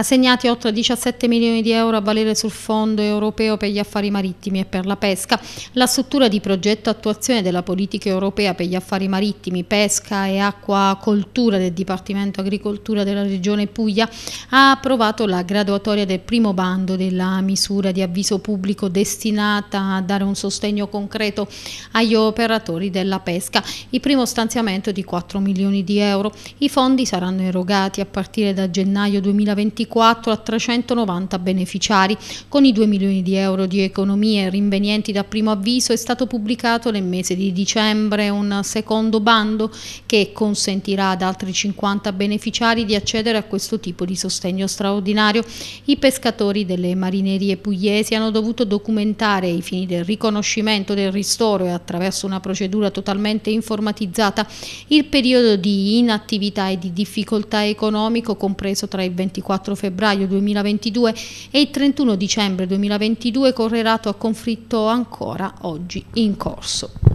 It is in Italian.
assegnati 8 a 17 milioni di euro a valere sul Fondo europeo per gli affari marittimi e per la pesca. La struttura di progetto attuazione della politica europea per gli affari marittimi, pesca e acquacoltura del Dipartimento Agricoltura della Regione Puglia ha approvato la graduatoria del primo bando della misura di avviso pubblico destinata a dare un sostegno concreto agli operatori della pesca. Il primo stanziamento di 4 milioni di euro. I fondi saranno erogati a partire da gennaio 2024 24 a 390 beneficiari. Con i 2 milioni di euro di economie rinvenienti da primo avviso è stato pubblicato nel mese di dicembre un secondo bando che consentirà ad altri 50 beneficiari di accedere a questo tipo di sostegno straordinario. I pescatori delle marinerie pugliesi hanno dovuto documentare ai fini del riconoscimento del ristoro e attraverso una procedura totalmente informatizzata il periodo di inattività e di difficoltà economico compreso tra il 24 4 febbraio 2022 e il 31 dicembre 2022 correlato a conflitto ancora oggi in corso.